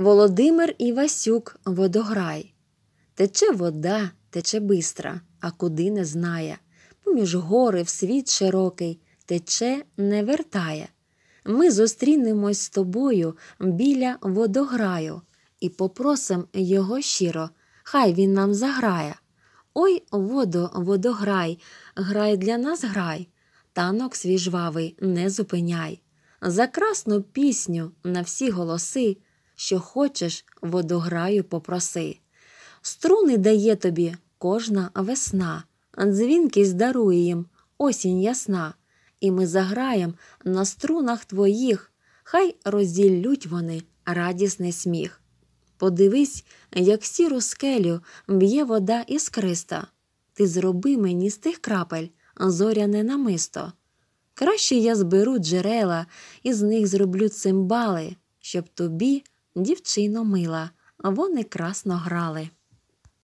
Володимир Івасюк водограй. Тече вода, тече бистра, а куди не знає. Поміж гори в світ широкий, тече не вертає. Ми зустрінемось з тобою біля водограю і попросим його щиро, хай він нам заграє. Ой, водо, водограй, грай для нас грай, танок свій жвавий не зупиняй. За красну пісню на всі голоси що хочеш, водограю попроси. Струни дає тобі кожна весна, дзвінкість дарує їм осінь ясна, і ми заграєм на струнах твоїх, хай розділлють вони радісний сміх. Подивись, як сіру скелю б'є вода іскриста. Ти зроби мені з тих крапель зоряне намисто. Краще я зберу джерела і з них зроблю цимбали, щоб тобі дівчино мила, вони красно грали.